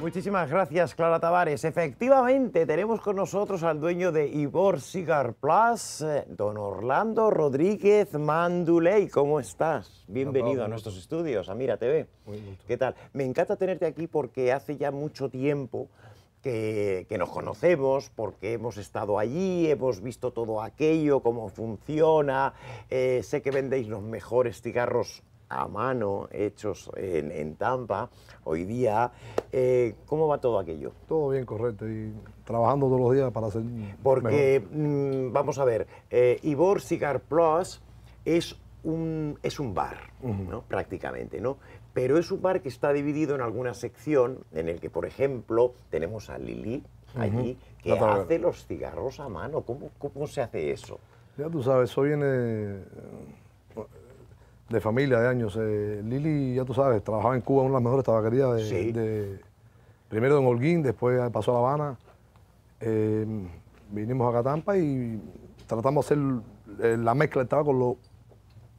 Muchísimas gracias, Clara Tavares. Efectivamente, tenemos con nosotros al dueño de Ivor Cigar Plus, eh, don Orlando Rodríguez Manduley. ¿Cómo estás? Bienvenido a nuestros estudios, a Mira TV. Muy ¿Qué tal? Me encanta tenerte aquí porque hace ya mucho tiempo que, nos conocemos, porque hemos estado allí, hemos visto todo aquello, cómo funciona, eh, sé que vendéis los mejores cigarros a mano, hechos en, Tampa, hoy día. Eh, ¿Cómo va todo aquello? Todo bien, correcto, y trabajando todos los días para hacer. Porque, mm, vamos a ver, eh, Ivor Cigar Plus es un, es un bar, ¿no? prácticamente, ¿no? Pero es un bar que está dividido en alguna sección en el que, por ejemplo, tenemos a Lili allí, que hace los cigarros a mano. ¿Cómo, ¿Cómo se hace eso? Ya tú sabes, eso viene de familia, de años. Eh, Lili, ya tú sabes, trabajaba en Cuba, una de las mejores tabaquerías de, primero en Holguín, después pasó a La Habana. Em, vinimos a Catampa y tratamos de hacer eh, la mezcla del tabaco lo,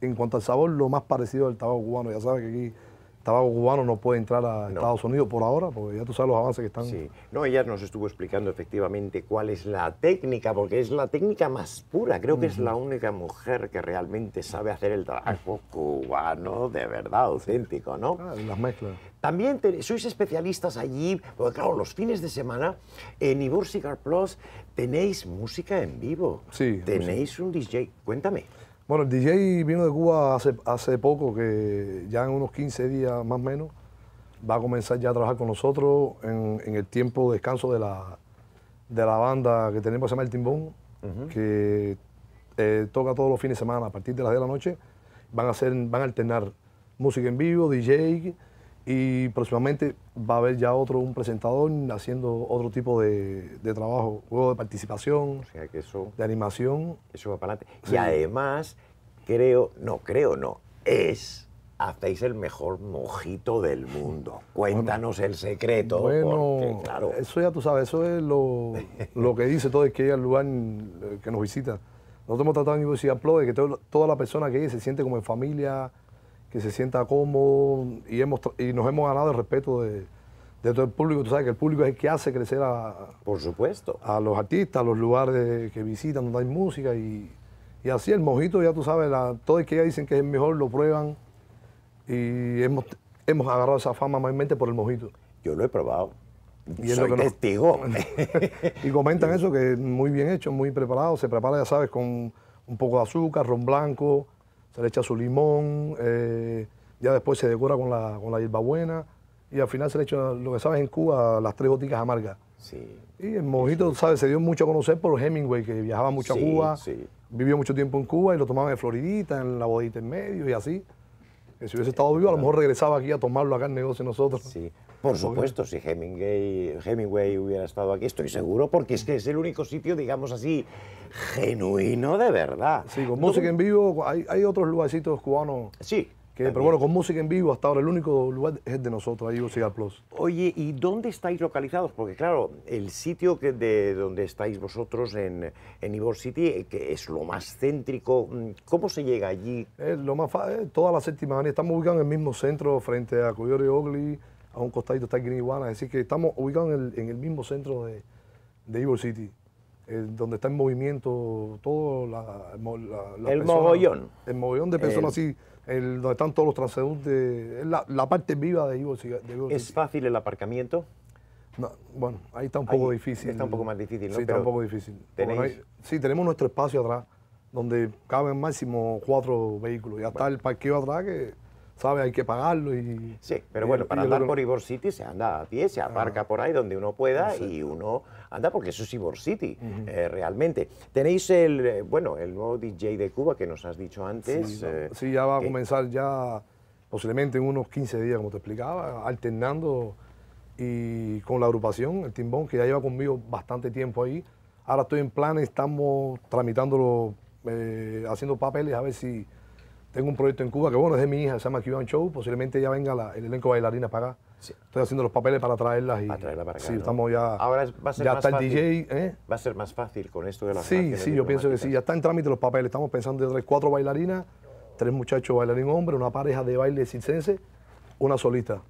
en cuanto al sabor, lo más parecido al tabaco cubano. Ya sabes que aquí tabaco cubano no puede entrar a Estados Unidos por ahora, porque ya tú sabes los avances que están. Sí, no, ella nos estuvo explicando efectivamente cuál es la técnica, porque es la técnica más pura. Creo que es la única mujer que realmente sabe hacer el tabaco ah. cubano de verdad, auténtico, ¿no? Claro, ah, las mezclas. También sois especialistas allí, porque claro, los fines de semana en Ivor Cigar Plus tenéis música en vivo. Sí. Tenéis un DJ. Cuéntame. Bueno, el DJ vino de Cuba hace, poco, que ya en unos 15 días más o menos va a comenzar ya a trabajar con nosotros en, el tiempo de descanso de la, banda que tenemos que se llama El Timbón, que eh, toca todos los fines de semana a partir de las 10 de la noche. Van a, van a alternar música en vivo, DJ, y próximamente va a haber ya otro, un presentador haciendo otro tipo de, trabajo, juego de participación, de animación. Eso va para adelante. Y además, creo, no creo, no, es, hacéis el mejor mojito del mundo. Cuéntanos el secreto. Bueno, claro. eso ya tú sabes, eso es lo, que dice todo es que es el lugar eh, que nos visita. Nosotros hemos tratado de Universidad aplaude que toda la persona que ella se siente como en familia, que se sienta cómodo y, hemos, y nos hemos ganado el respeto de, todo el público. Tú sabes que el público es el que hace crecer a... Por supuesto. A los artistas, a los lugares que visitan donde hay música y, y así el mojito, ya tú sabes, la, todo el que ya dicen que es el mejor lo prueban y hemos, agarrado esa fama más mente por el mojito. Yo lo he probado. Y Soy testigo. y comentan eso, que es muy bien hecho, muy preparado. Se prepara, ya sabes, con un poco de azúcar, ron blanco, se le echa su limón, eh, ya después se decora con la, con la hierbabuena y al final se le echa lo que sabes en Cuba, las tres goticas amargas. Sí. Y el mojito, ¿sabes? Se dio mucho a conocer por Hemingway, que viajaba mucho a Cuba, vivió mucho tiempo en Cuba y lo tomaban en Floridita, en la bodita en medio y así si hubiese estado vivo, a lo mejor regresaba aquí a tomarlo acá en negocio nosotros. Sí, por pues, supuesto, si Hemingway, Hemingway hubiera estado aquí, estoy seguro, porque es es el único sitio, digamos así, genuino de verdad. Sí, con música en vivo, hay, hay otros lugarcitos cubanos. Sí, pero bueno, con música en vivo hasta ahora el único lugar es de nosotros, ahí Cigar Plus. Oye, ¿y dónde estáis localizados? Porque claro, el sitio que de donde estáis vosotros en, en City, eh, que es lo más céntrico, mm, ¿cómo se llega allí? Es lo más fácil, toda la séptima Estamos ubicados en el mismo centro, frente a Coyote Ogli, a un costadito está Green Iguana, es decir, que estamos ubicados en el, mismo centro de, de City donde está en movimiento todo la, el mogollón. El mogollón de personas así el, donde están todos los transeúntes, es la, parte viva de Ivo. ¿Es fácil el aparcamiento? No, bueno, ahí está un poco difícil. Está un poco más difícil, ¿no? Sí, está un poco difícil. sí, tenemos nuestro espacio atrás, donde caben máximo cuatro vehículos. Y hasta el parqueo atrás que hay que pagarlo y... Sí, pero bueno, para andar por Ivor City se anda a pie, se aparca por ahí donde uno pueda y uno anda porque eso es Ivor City, eh, realmente. Tenéis el, eh, bueno, el nuevo DJ de Cuba que nos has dicho antes. Sí, eh, ya va a comenzar ya posiblemente en unos 15 días, como te explicaba, alternando y con la agrupación, el Timbón, que ya lleva conmigo bastante tiempo ahí. Ahora estoy en plan, estamos tramitándolo, haciendo papeles a ver si tengo un proyecto en Cuba que, bueno, es de mi hija, se llama Cuban Show. Posiblemente ya venga el elenco de bailarinas para acá. Estoy haciendo los papeles para traerlas y. para acá. Sí, estamos ya. Ahora va a ser ya está el DJ. ¿eh? Va a ser más fácil con esto de las Sí, sí, yo pienso que sí. Ya está en trámite los papeles. Estamos pensando de tres, cuatro bailarinas, tres muchachos bailarín hombre, una pareja de baile circense, una solista.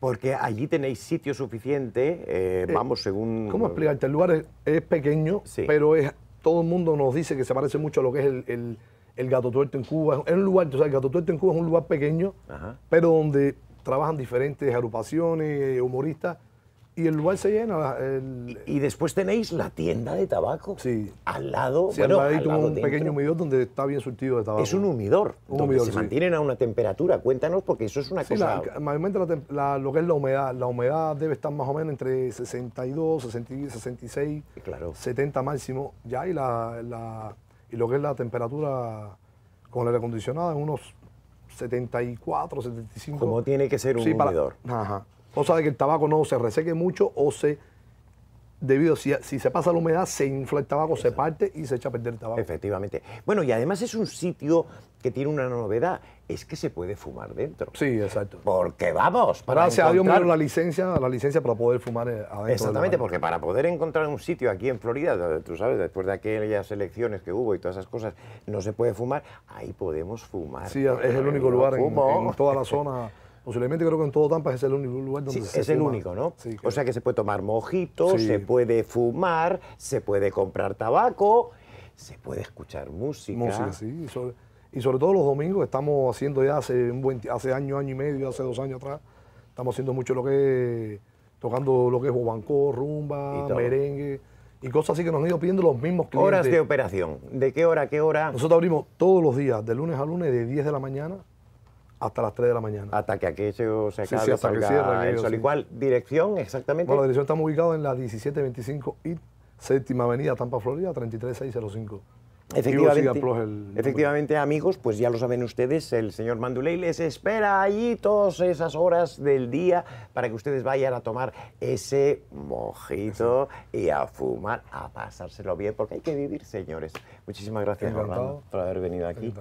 Porque allí tenéis sitio suficiente, eh, eh, vamos, según... ¿Cómo explicarte? El lugar es, pequeño, pero es, todo el mundo nos dice que se parece mucho a lo que es el el Gato Tuerto en Cuba. Es un lugar, o el en Cuba es un lugar pequeño, pero donde trabajan diferentes agrupaciones, humoristas, y el lugar se llena. Y, después tenéis la tienda de tabaco. Sí. Al lado. Sí, bueno, al lado, un pequeño humidor donde está bien surtido de tabaco. Es un humidor. Un donde se mantienen a una temperatura. Cuéntanos, porque eso es una cosa. lo que es la humedad. La humedad debe estar más o menos entre 62, 66, claro. 70 máximo. Ya, y la y lo que es la temperatura con el aire acondicionado en unos 74, 75. Como tiene que ser un sí, ajá. Cosa de que el tabaco no se reseque mucho o se debido si, se pasa la humedad, se infla el tabaco, se parte y se echa a perder el tabaco. Efectivamente. Bueno, y además es un sitio que tiene una novedad, es que se puede fumar dentro. Sí, exacto. Porque vamos, para Gracias a Dios la licencia, para poder fumar eh, adentro. Exactamente, porque para poder encontrar un sitio aquí en Florida, tú sabes, después de aquellas elecciones que hubo y todas esas cosas, no se puede fumar, ahí podemos fumar. Sí, es el único lugar en, en toda la zona Posiblemente creo que en todo Tampa es el único lugar donde sí, se Es el único, ¿no? O sea que se puede tomar mojitos, se puede fumar, se puede comprar tabaco, se puede escuchar música. Música, sí. Y sobre, todo los domingos estamos haciendo ya hace un buen hace año, año y medio, hace dos años atrás, estamos haciendo mucho lo que es, tocando lo que es bobancó, rumba, merengue y cosas así que nos han ido pidiendo los mismos clientes. Horas de operación, ¿de qué hora a qué hora? Nosotros abrimos todos los días, de lunes a lunes, de 10 de la mañana hasta las 3 de la mañana. Hasta que aquello se acabe. Sí, hasta que cierre, cuál dirección exactamente? Bueno, la dirección estamos ubicados en la 1725 y séptima avenida, Tampa, Florida, 33605. Efectivamente, efectivamente, amigos, pues ya lo saben ustedes, el señor Manduley les espera allí todas esas horas del día para que ustedes vayan a tomar ese mojito y a fumar, a pasárselo bien, porque hay que vivir, señores. Muchísimas gracias, Fernando... por haber venido aquí.